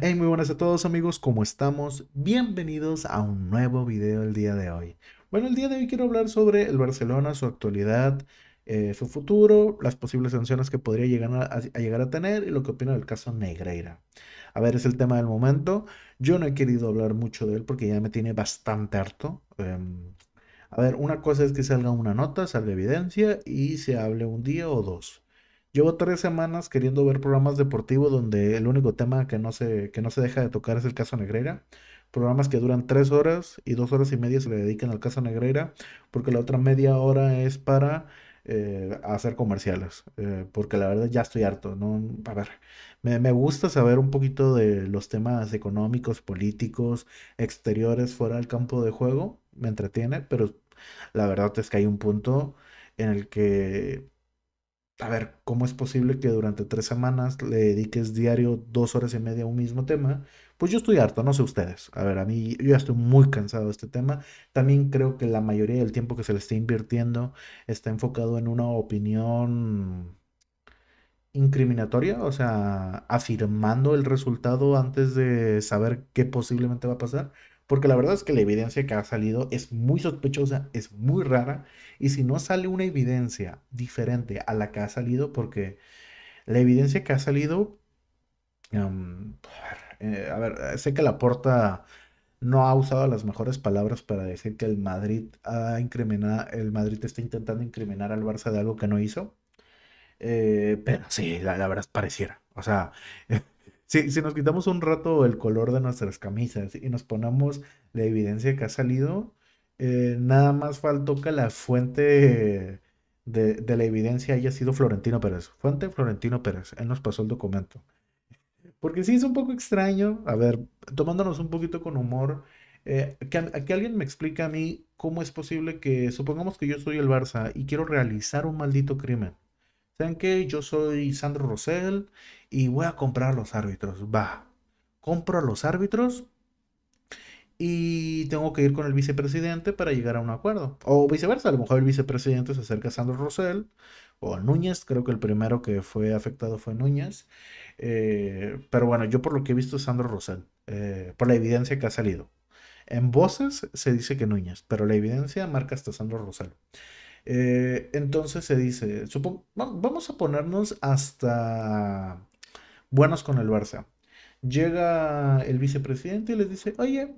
Hey, muy buenas a todos amigos, ¿cómo estamos? Bienvenidos a un nuevo video el día de hoy. Bueno, el día de hoy quiero hablar sobre el Barcelona, su actualidad, eh, su futuro, las posibles sanciones que podría llegar a, llegar a tener y lo que opino del caso Negreira. A ver, es el tema del momento. Yo no he querido hablar mucho de él porque ya me tiene bastante harto. Em, a ver, una cosa es que salga una nota, salga evidencia y se hable un día o dos. Llevo tres semanas queriendo ver programas deportivos donde el único tema que no se, que no se deja de tocar es el caso Negrera. Programas que duran tres horas y dos horas y media se le dedican al caso Negrera porque la otra media hora es para eh, hacer comerciales, eh, porque la verdad ya estoy harto, ¿no? A ver, me, me, gusta saber un poquito de los temas económicos, políticos, exteriores, fuera del campo de juego, me entretiene, pero la verdad es que hay un punto en el que a ver, ¿cómo es posible que durante tres semanas le dediques diario dos horas y media a un mismo tema? Pues yo estoy harto, no sé ustedes. A ver, a mí yo ya estoy muy cansado de este tema. También creo que la mayoría del tiempo que se le está invirtiendo está enfocado en una opinión incriminatoria, o sea, afirmando el resultado antes de saber qué posiblemente va a pasar. Porque la verdad es que la evidencia que ha salido es muy sospechosa, es muy rara. Y si no sale una evidencia diferente a la que ha salido, porque la evidencia que ha salido... Eh, a ver, sé que la porta no ha usado las mejores palabras para decir que el Madrid ha el Madrid está intentando incriminar al Barça de algo que no hizo. Eh, pero sí, la, la, verdad pareciera. O sea, Si, nos quitamos un rato el color de nuestras camisas y nos ponemos la evidencia que ha salido, eh, nada más faltó que la fuente de, la evidencia haya sido Florentino Pérez. Fuente Florentino Pérez, él nos pasó el documento. Porque sí es un poco extraño, a ver, tomándonos un poquito con humor, eh, que, que alguien me explique a mí cómo es posible que, supongamos que yo soy el Barça y quiero realizar un maldito crimen ¿Saben Yo soy Sandro Rosell y voy a comprar los árbitros. Va, compro a los árbitros y tengo que ir con el vicepresidente para llegar a un acuerdo. O viceversa, a lo mejor el vicepresidente se acerca a Sandro Rosell o a Núñez, creo que el primero que fue afectado fue Núñez. Eh, pero bueno, yo por lo que he visto es Sandro Rosell, eh, por la evidencia que ha salido. En voces se dice que Núñez, pero la evidencia marca hasta Sandro Rosell. Eh, entonces se dice, vamos a ponernos hasta buenos con el Barça. Llega el vicepresidente y les dice, oye,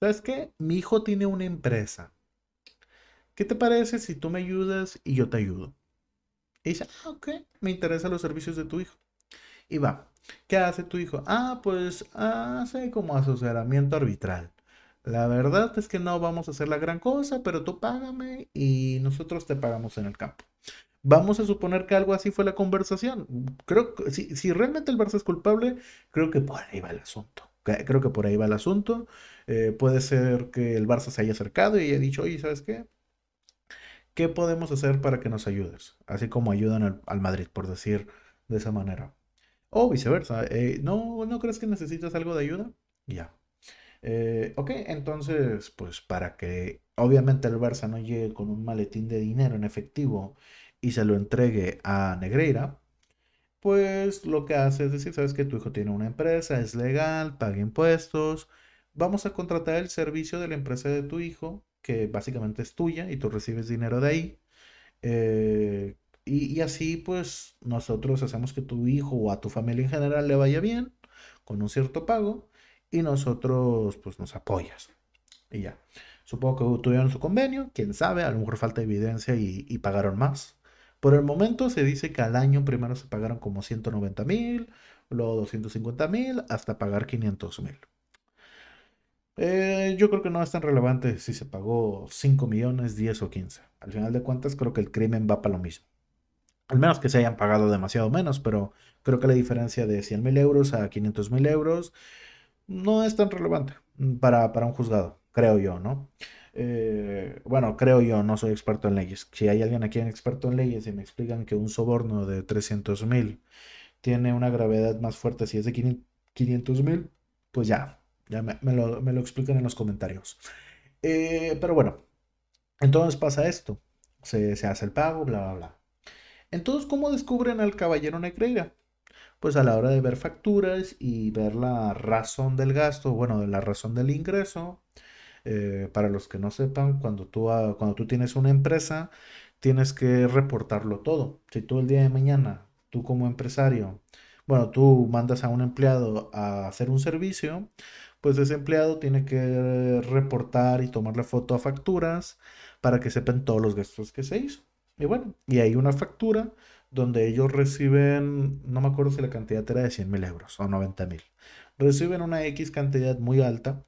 ¿sabes qué? Mi hijo tiene una empresa. ¿Qué te parece si tú me ayudas y yo te ayudo? Y dice, ah, ok, me interesan los servicios de tu hijo. Y va, ¿qué hace tu hijo? Ah, pues hace como asociamiento arbitral la verdad es que no vamos a hacer la gran cosa, pero tú págame y nosotros te pagamos en el campo. Vamos a suponer que algo así fue la conversación. Creo que si, realmente el Barça es culpable, creo que por ahí va el asunto. Creo que por ahí va el asunto. Eh, puede ser que el Barça se haya acercado y haya dicho, oye, ¿sabes qué? ¿Qué podemos hacer para que nos ayudes? Así como ayudan al, Madrid, por decir de esa manera. O viceversa. Eh, ¿no, ¿No crees que necesitas algo de ayuda? Ya, eh, ok, entonces, pues para que obviamente el Barça no llegue con un maletín de dinero en efectivo y se lo entregue a Negreira, pues lo que hace es decir, sabes que tu hijo tiene una empresa, es legal, paga impuestos, vamos a contratar el servicio de la empresa de tu hijo, que básicamente es tuya y tú recibes dinero de ahí. Eh, y, así pues nosotros hacemos que tu hijo o a tu familia en general le vaya bien con un cierto pago y nosotros pues nos apoyas. Y ya. Supongo que tuvieron su convenio, quién sabe, a lo mejor falta evidencia y, pagaron más. Por el momento se dice que al año primero se pagaron como 190 mil, luego 250 mil, hasta pagar 500 mil. Eh, yo creo que no es tan relevante si se pagó 5 millones, 10 o 15. Al final de cuentas creo que el crimen va para lo mismo. Al menos que se hayan pagado demasiado menos, pero creo que la diferencia de 100 mil euros a 500 mil euros no es tan relevante para, un juzgado, creo yo, ¿no? Eh, bueno, creo yo, no soy experto en leyes. Si hay alguien aquí en experto en leyes y me explican que un soborno de 300 mil tiene una gravedad más fuerte si es de 500 mil, pues ya, ya me, lo, explican en los comentarios. Eh, pero bueno, entonces pasa esto. Se, se, hace el pago, bla, bla, bla. Entonces, ¿cómo descubren al caballero Negreira? pues a la hora de ver facturas y ver la razón del gasto, bueno, la razón del ingreso. Eh, para los que no sepan, cuando tú, ah, cuando tú tienes una empresa, tienes que reportarlo todo. Si tú el día de mañana, tú como empresario, bueno, tú mandas a un empleado a hacer un servicio, pues ese empleado tiene que reportar y tomar la foto a facturas para que sepan todos los gastos que se hizo. Y bueno, y hay una factura donde ellos reciben, no me acuerdo si la cantidad era de 100 mil euros o 90 mil, reciben una X cantidad muy alta,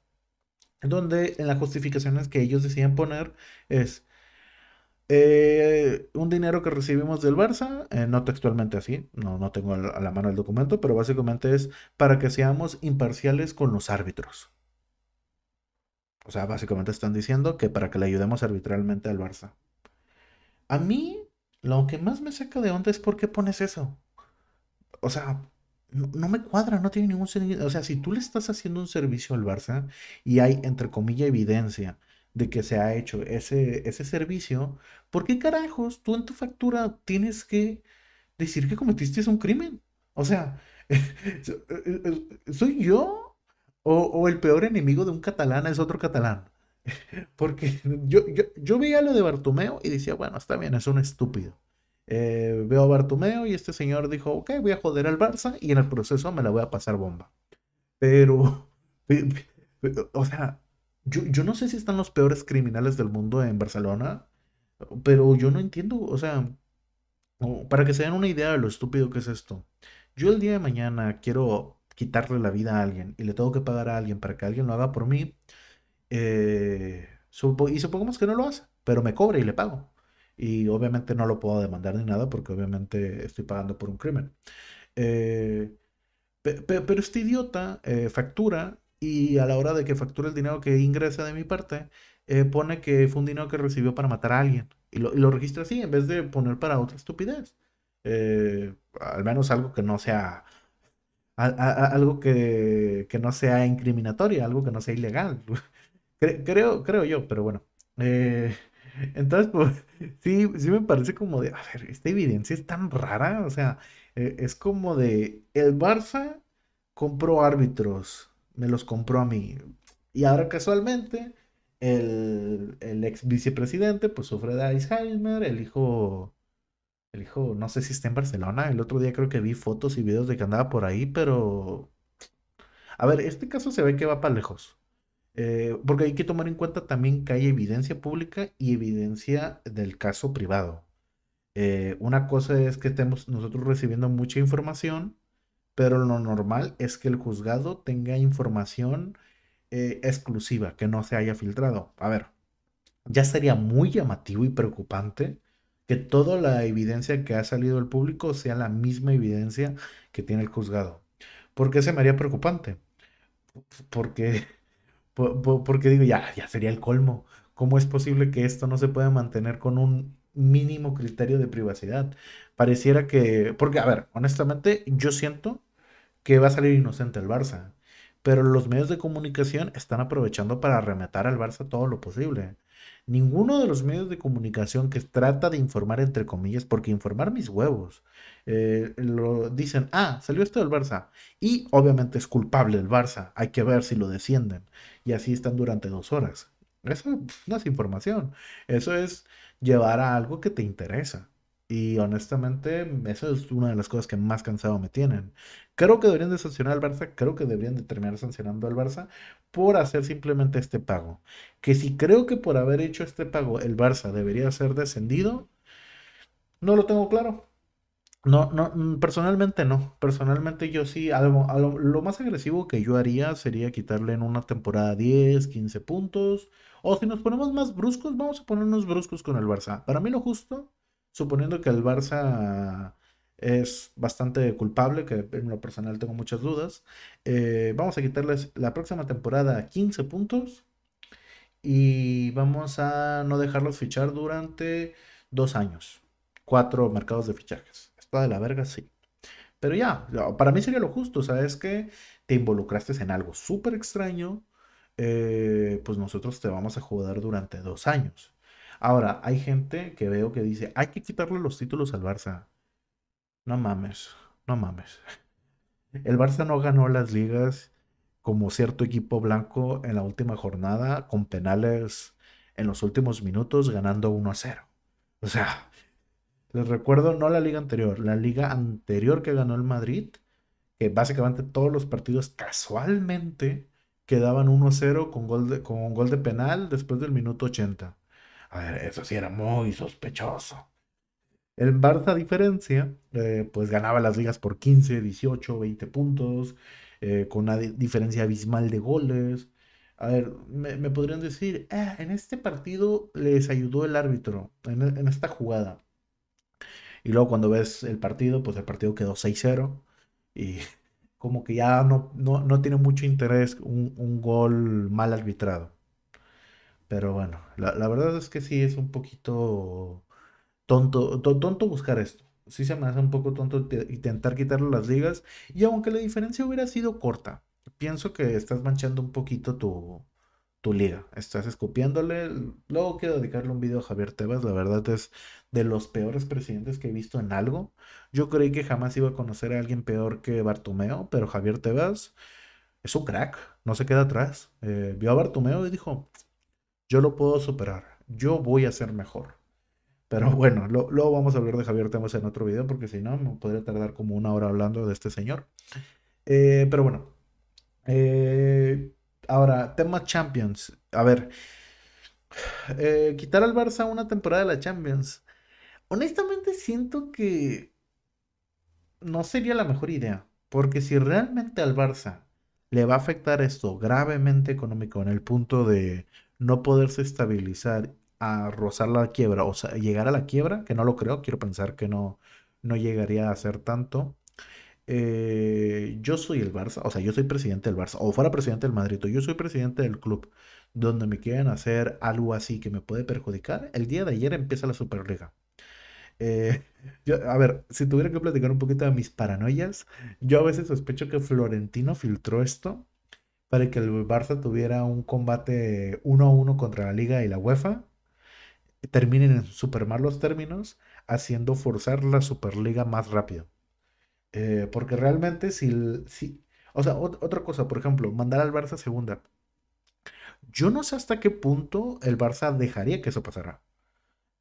donde en las justificaciones que ellos decían poner es eh, un dinero que recibimos del Barça, eh, no textualmente así, no, no tengo a la mano el documento, pero básicamente es para que seamos imparciales con los árbitros. O sea, básicamente están diciendo que para que le ayudemos arbitralmente al Barça. A mí lo que más me saca de onda es por qué pones eso. O sea, no, me cuadra, no tiene ningún sentido. O sea, si tú le estás haciendo un servicio al Barça y hay, entre comillas, evidencia de que se ha hecho ese, ese servicio, ¿por qué carajos tú en tu factura tienes que decir que cometiste un crimen? O sea, ¿soy yo o, o el peor enemigo de un catalán es otro catalán? Porque yo, yo, yo, veía lo de Bartomeo y decía, bueno, está bien, es un estúpido. Eh, veo a Bartomeo y este señor dijo, ok, voy a joder al Barça y en el proceso me la voy a pasar bomba. Pero, o sea, yo, yo no sé si están los peores criminales del mundo en Barcelona, pero yo no entiendo, o sea, para que se den una idea de lo estúpido que es esto. Yo el día de mañana quiero quitarle la vida a alguien y le tengo que pagar a alguien para que alguien lo haga por mí eh, y supongamos que no lo hace, pero me cobra y le pago. Y obviamente no lo puedo demandar ni nada porque obviamente estoy pagando por un crimen. Eh, pero este idiota eh, factura y a la hora de que factura el dinero que ingresa de mi parte, eh, pone que fue un dinero que recibió para matar a alguien. Y lo, registra así en vez de poner para otra estupidez. al menos algo que no sea... algo que, que no sea incriminatorio, algo que no sea ilegal. creo, creo yo, pero bueno. Eh, entonces, pues, sí, sí me parece como de, a ver, esta evidencia es tan rara, o sea, eh, es como de, el Barça compró árbitros, me los compró a mí. Y ahora casualmente, el, el ex vicepresidente, pues, sufre de Alzheimer, el hijo, el hijo, no sé si está en Barcelona, el otro día creo que vi fotos y videos de que andaba por ahí, pero... A ver, este caso se ve que va para lejos. Eh, porque hay que tomar en cuenta también que hay evidencia pública y evidencia del caso privado. Eh, una cosa es que estemos nosotros recibiendo mucha información, pero lo normal es que el juzgado tenga información eh, exclusiva, que no se haya filtrado. A ver, ya sería muy llamativo y preocupante que toda la evidencia que ha salido al público sea la misma evidencia que tiene el juzgado. ¿Por qué se me haría preocupante? Porque porque digo, ya, ya sería el colmo. ¿Cómo es posible que esto no se pueda mantener con un mínimo criterio de privacidad? Pareciera que, porque, a ver, honestamente, yo siento que va a salir inocente el Barça, pero los medios de comunicación están aprovechando para rematar al Barça todo lo posible. Ninguno de los medios de comunicación que trata de informar, entre comillas, porque informar mis huevos, eh, lo dicen, ah, salió esto del Barça. Y obviamente es culpable el Barça, hay que ver si lo descienden. Y así están durante dos horas. Eso no es información, eso es llevar a algo que te interesa. Y honestamente, eso es una de las cosas que más cansado me tienen. Creo que deberían de sancionar al Barça, creo que deberían de terminar sancionando al Barça por hacer simplemente este pago. Que si creo que por haber hecho este pago el Barça debería ser descendido, no lo tengo claro. No, no, mm, personalmente no. Personalmente yo sí, algo, lo más agresivo que yo haría sería quitarle en una temporada 10, 15 puntos. O si nos ponemos más bruscos, vamos a ponernos bruscos con el Barça. Para mí lo justo, suponiendo que el Barça es bastante culpable, que en lo personal tengo muchas dudas, eh, vamos a quitarles la próxima temporada 15 puntos y vamos a no dejarlos fichar durante dos años, cuatro mercados de fichajes está de la verga, sí. Pero ya, para mí sería lo justo, Sabes que te involucraste en algo súper extraño, eh, pues nosotros te vamos a joder durante dos años. Ahora, hay gente que veo que dice, hay que quitarle los títulos al Barça. No mames, no mames. El Barça no ganó las ligas como cierto equipo blanco en la última jornada, con penales en los últimos minutos, ganando 1 a 0. O sea, les recuerdo, no la liga anterior, la liga anterior que ganó el Madrid, que básicamente todos los partidos casualmente quedaban 1-0 con, gol de, gol de penal después del minuto 80. A ver, eso sí era muy sospechoso. El Barça, a diferencia, eh, pues ganaba las ligas por 15, 18, 20 puntos, eh, con una diferencia abismal de goles. A ver, me, podrían decir, ah, en este partido les ayudó el árbitro, en esta jugada. Y luego cuando ves el partido, pues el partido quedó 6-0 y como que ya no, no, tiene mucho interés un, gol mal arbitrado. Pero bueno, la, verdad es que sí es un poquito tonto, tonto buscar esto. Sí se me hace un poco tonto intentar quitarle las ligas. Y aunque la diferencia hubiera sido corta, pienso que estás manchando un poquito tu, liga. Estás escupiéndole. Luego quiero dedicarle un video a Javier Tebas. La verdad es de los peores presidentes que he visto en algo. Yo creí que jamás iba a conocer a alguien peor que Bartomeo, pero Javier Tebas es un crack. No se queda atrás. Eh, vio a Bartomeo y dijo, yo lo puedo superar. Yo voy a ser mejor. Pero bueno, luego vamos a hablar de Javier Tebas en otro video porque si no, me podría tardar como una hora hablando de este señor. Eh, pero bueno. Eh, Ahora, tema Champions. A ver, eh, quitar al Barça una temporada de la Champions. Honestamente siento que no sería la mejor idea, porque si realmente al Barça le va a afectar esto gravemente económico en el punto de no poderse estabilizar a rozar la quiebra, o sea, llegar a la quiebra, que no lo creo, quiero pensar que no, no llegaría a ser tanto. Eh, yo soy el Barça, o sea, yo soy presidente del Barça, o fuera presidente del Madrid, yo soy presidente del club, donde me quieren hacer algo así que me puede perjudicar, el día de ayer empieza la Superliga. Eh, a ver, si tuviera que platicar un poquito de mis paranoias, yo a veces sospecho que Florentino filtró esto para que el Barça tuviera un combate uno a uno contra la Liga y la UEFA, terminen en supermar los términos, haciendo forzar la Superliga más rápido. Eh, porque realmente si, si, O sea, otra cosa, por ejemplo, mandar al Barça segunda. Yo no sé hasta qué punto el Barça dejaría que eso pasara.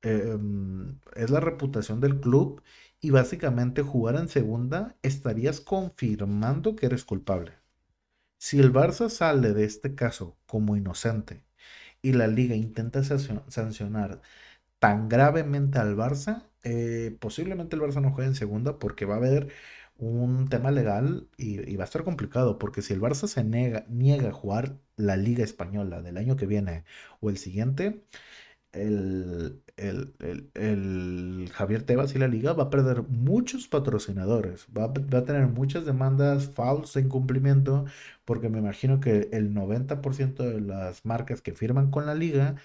Em, es la reputación del club y básicamente jugar en segunda estarías confirmando que eres culpable. Si el Barça sale de este caso como inocente y la liga intenta sancionar tan gravemente al Barça, eh, posiblemente el Barça no juegue en segunda porque va a haber un tema legal y, va a estar complicado porque si el Barça se niega, niega a jugar la Liga Española del año que viene o el siguiente, el, Javier Tebas y la liga va a perder muchos patrocinadores, va, a tener muchas demandas falsas de incumplimiento, porque me imagino que el 90% de las marcas que firman con la liga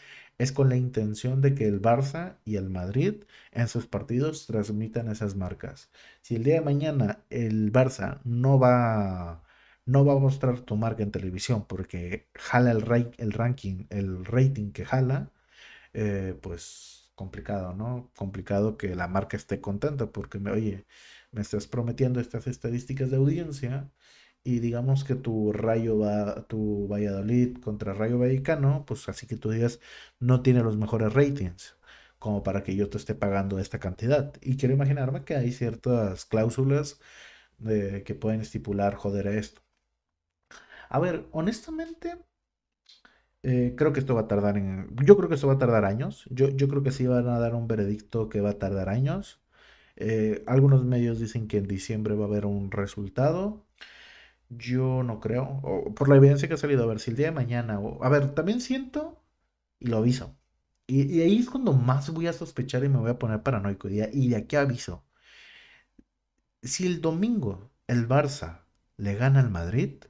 es con la intención de que el Barça y el Madrid en sus partidos transmitan esas marcas. Si el día de mañana el Barça no va, no va a mostrar tu marca en televisión porque jala el, el ranking, el rating que jala, eh, pues complicado, ¿no? Complicado que la marca esté contenta porque, oye, me estás prometiendo estas estadísticas de audiencia y digamos que tu Rayo va, tu Valladolid contra Rayo Vallecano, pues así que tú digas, no tiene los mejores ratings, como para que yo te esté pagando esta cantidad. Y quiero imaginarme que hay ciertas cláusulas de, que pueden estipular, joder, a esto. A ver, honestamente, eh, creo que esto va a tardar en... Yo creo que esto va a tardar años. Yo, yo creo que sí van a dar un veredicto que va a tardar años. Eh, algunos medios dicen que en diciembre va a haber un resultado. Yo no creo, por la evidencia que ha salido, a ver, si el día de mañana, o, a ver, también siento, y lo aviso, y, ahí es cuando más voy a sospechar y me voy a poner paranoico, y, y de aquí aviso, si el domingo el Barça le gana al Madrid,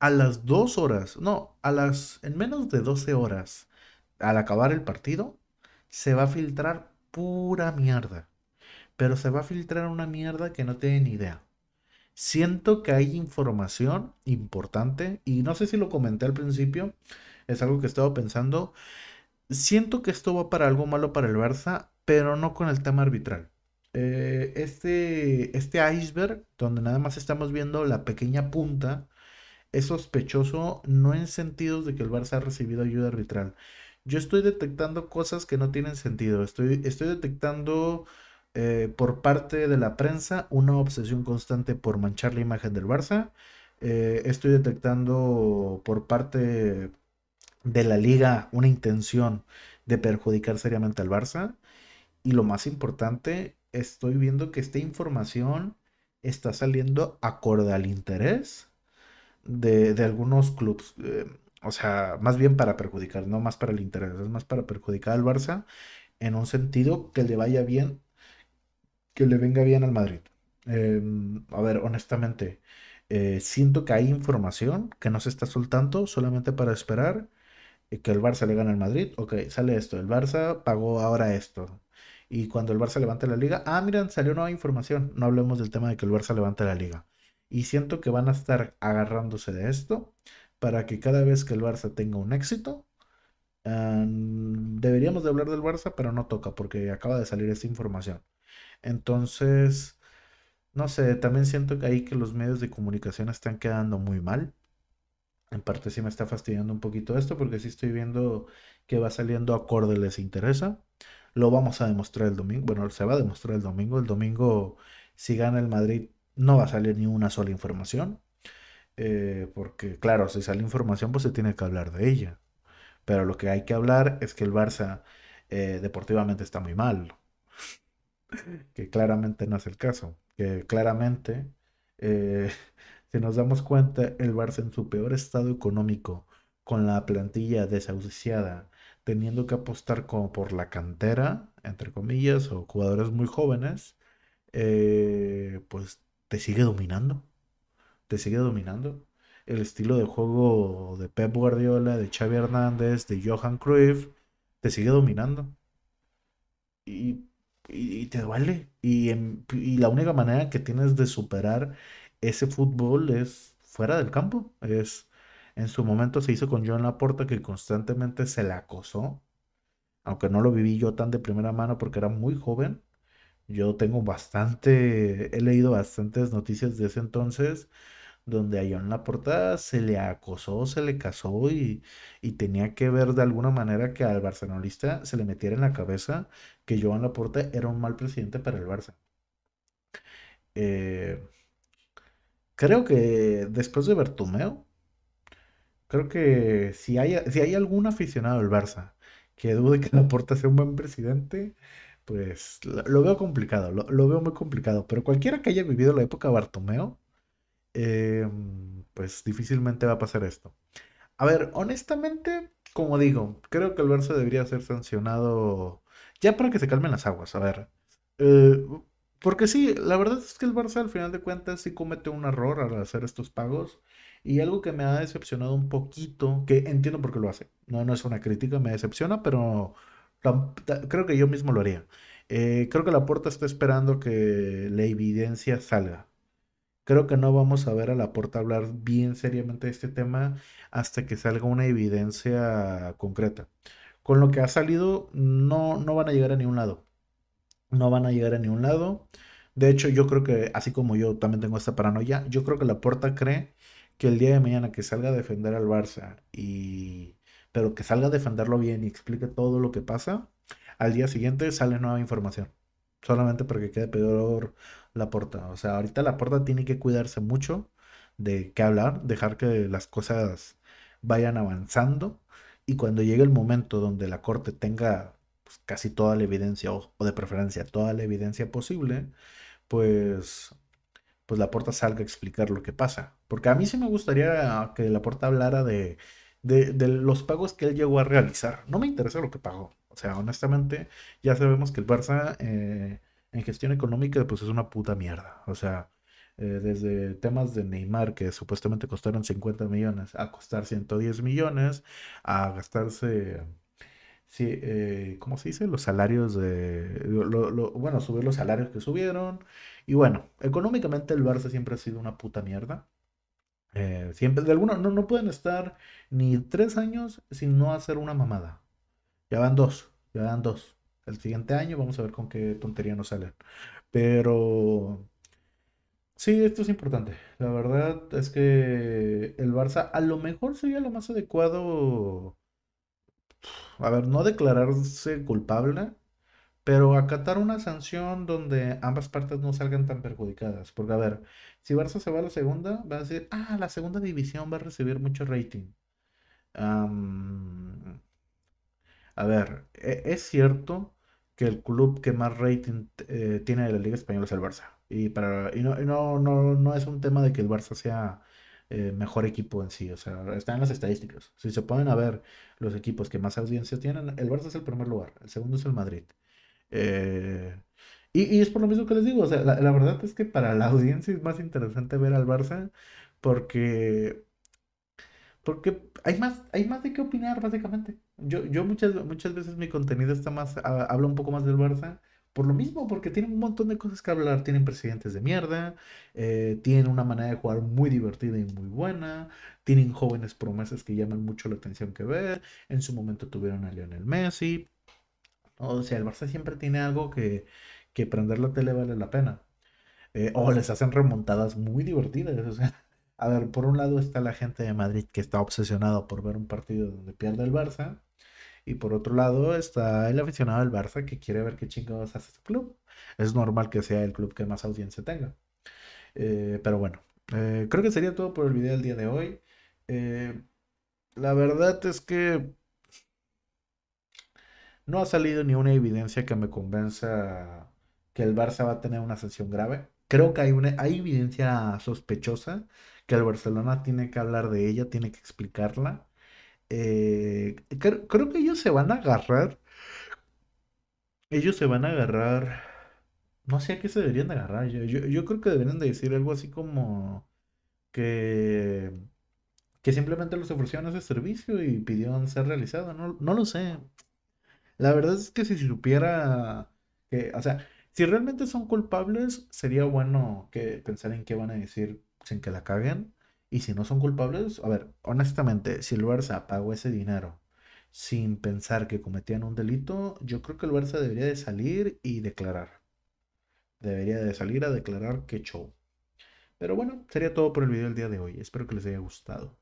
a las dos horas, no, a las, en menos de 12 horas, al acabar el partido, se va a filtrar pura mierda, pero se va a filtrar una mierda que no ni idea siento que hay información importante y no sé si lo comenté al principio, es algo que he estado pensando. Siento que esto va para algo malo para el Barça, pero no con el tema arbitral. Eh, este, este iceberg, donde nada más estamos viendo la pequeña punta, es sospechoso no en sentidos de que el Barça ha recibido ayuda arbitral. Yo estoy detectando cosas que no tienen sentido. Estoy, estoy detectando eh, por parte de la prensa una obsesión constante por manchar la imagen del Barça. Eh, estoy detectando por parte de la liga una intención de perjudicar seriamente al Barça. Y lo más importante, estoy viendo que esta información está saliendo acorde al interés de, algunos clubes. Eh, o sea, más bien para perjudicar, no más para el interés, es más para perjudicar al Barça en un sentido que le vaya bien que le venga bien al Madrid. Em, a ver, honestamente, eh, siento que hay información que no se está soltando solamente para esperar eh, que el Barça le gane al Madrid. Ok, sale esto, el Barça pagó ahora esto. Y cuando el Barça levante la liga, ah, miren, salió nueva información. No hablemos del tema de que el Barça levante la liga. Y siento que van a estar agarrándose de esto para que cada vez que el Barça tenga un éxito, em, deberíamos de hablar del Barça, pero no toca porque acaba de salir esta información. Entonces, no sé, también siento que ahí que los medios de comunicación están quedando muy mal. En parte sí me está fastidiando un poquito esto porque sí estoy viendo que va saliendo acorde, les interesa. Lo vamos a demostrar el domingo. Bueno, se va a demostrar el domingo. El domingo, si gana el Madrid, no va a salir ni una sola información. Eh, porque, claro, si sale información, pues se tiene que hablar de ella. Pero lo que hay que hablar es que el Barça eh, deportivamente está muy mal que claramente no es el caso, que claramente, eh, si nos damos cuenta, el Barça en su peor estado económico, con la plantilla desahuciada, teniendo que apostar como por la cantera, entre comillas, o jugadores muy jóvenes, eh, pues te sigue dominando, te sigue dominando. El estilo de juego de Pep Guardiola, de Xavi Hernández, de Johan Cruyff, te sigue dominando. Y y, te duele. Y, la única manera que tienes de superar ese fútbol es fuera del campo. Es, en su momento se hizo con John Laporta que constantemente se la acosó. Aunque no lo viví yo tan de primera mano porque era muy joven. Yo tengo bastante, he leído bastantes noticias de ese entonces donde a Joan Laporta se le acosó, se le casó y, tenía que ver de alguna manera que al barcelonista se le metiera en la cabeza que Joan Laporta era un mal presidente para el Barça. Eh, creo que después de Bertumeo, creo que si hay, si hay algún aficionado del Barça que dude que Laporta sea un buen presidente, pues lo, veo complicado, lo, veo muy complicado. Pero cualquiera que haya vivido la época Bartomeo eh, pues difícilmente va a pasar esto. A ver, honestamente, como digo, creo que el Barça debería ser sancionado ya para que se calmen las aguas. A ver, eh, porque sí, la verdad es que el Barça al final de cuentas sí comete un error al hacer estos pagos. Y algo que me ha decepcionado un poquito, que entiendo por qué lo hace. No, no es una crítica, me decepciona, pero creo que yo mismo lo haría. Eh, creo que la puerta está esperando que la evidencia salga. Creo que no vamos a ver a la puerta hablar bien seriamente de este tema hasta que salga una evidencia concreta. Con lo que ha salido, no, no van a llegar a ningún lado. No van a llegar a ningún lado. De hecho, yo creo que, así como yo también tengo esta paranoia, yo creo que la puerta cree que el día de mañana que salga a defender al Barça y pero que salga a defenderlo bien y explique todo lo que pasa, al día siguiente sale nueva información. Solamente porque quede peor la porta. O sea, ahorita la porta tiene que cuidarse mucho de qué hablar, dejar que las cosas vayan avanzando y cuando llegue el momento donde la corte tenga pues, casi toda la evidencia o, de preferencia toda la evidencia posible, pues pues la porta salga a explicar lo que pasa. Porque a mí sí me gustaría que la porta hablara de, los pagos que él llegó a realizar. No me interesa lo que pagó. O sea, honestamente, ya sabemos que el Barça eh, en gestión económica, pues es una puta mierda. O sea, eh, desde temas de Neymar, que supuestamente costaron 50 millones, a costar 110 millones, a gastarse, sí, eh, ¿cómo se dice? Los salarios de, bueno, subir los salarios que subieron. Y bueno, económicamente el Barça siempre ha sido una puta mierda. Eh, siempre, de alguno no, no pueden estar ni tres años sin no hacer una mamada. Ya van dos, ya van dos el siguiente año. Vamos a ver con qué tontería nos salen. Pero sí, esto es importante. La verdad es que el Barça a lo mejor sería lo más adecuado. A ver, no declararse culpable, pero acatar una sanción donde ambas partes no salgan tan perjudicadas. Porque, a ver, si Barça se va a la segunda, va a decir, ah, la segunda división va a recibir mucho rating. a ver, e, es cierto, que el club que más rating eh, tiene de la Liga Española es el Barça. Y, para, no, no, no, es un tema de que el Barça sea eh, mejor equipo en sí, o sea, están en las estadísticas. Si se pueden a ver los equipos que más audiencia tienen, el Barça es el primer lugar, el segundo es el Madrid. Eh, y, es por lo mismo que les digo, o sea, la verdad es que para la audiencia es más interesante ver al Barça porque porque hay más, hay más de qué opinar, básicamente. Yo, yo muchas, muchas veces mi contenido está más, ah, habla un poco más del Barça, por lo mismo, porque tienen un montón de cosas que hablar. Tienen presidentes de mierda, eh, tienen una manera de jugar muy divertida y muy buena, tienen jóvenes promesas que llaman mucho la atención que ver. En su momento tuvieron a Lionel Messi. O sea, el Barça siempre tiene algo que, que prender la tele vale la pena. Eh, o les hacen remontadas muy divertidas. O sea, a ver, por un lado está la gente de Madrid que está obsesionado por ver un partido donde pierde el Barça. Y por otro lado está el aficionado del Barça que quiere ver qué chingados hace su club. Es normal que sea el club que más audiencia tenga. Eh, pero bueno, eh, creo que sería todo por el video del día de hoy. Eh, la verdad es que no ha salido ni una evidencia que me convenza que el Barça va a tener una sanción grave. Creo que hay, una, hay evidencia sospechosa que el Barcelona tiene que hablar de ella, tiene que explicarla. Eh, creo, que ellos se van a agarrar. Ellos se van a agarrar. No sé a qué se deberían de agarrar. Yo, creo que deberían de decir algo así como que que simplemente los ofrecieron ese servicio y pidieron ser realizado. No, no, lo sé. La verdad es que si supiera que, o sea, si realmente son culpables, sería bueno que pensar en qué van a decir sin que la caguen. Y si no son culpables, a ver, honestamente, si el Barça pagó ese dinero sin pensar que cometían un delito, yo creo que el Barça debería de salir y declarar. Debería de salir a declarar que show. Pero bueno, sería todo por el video del día de hoy. Espero que les haya gustado.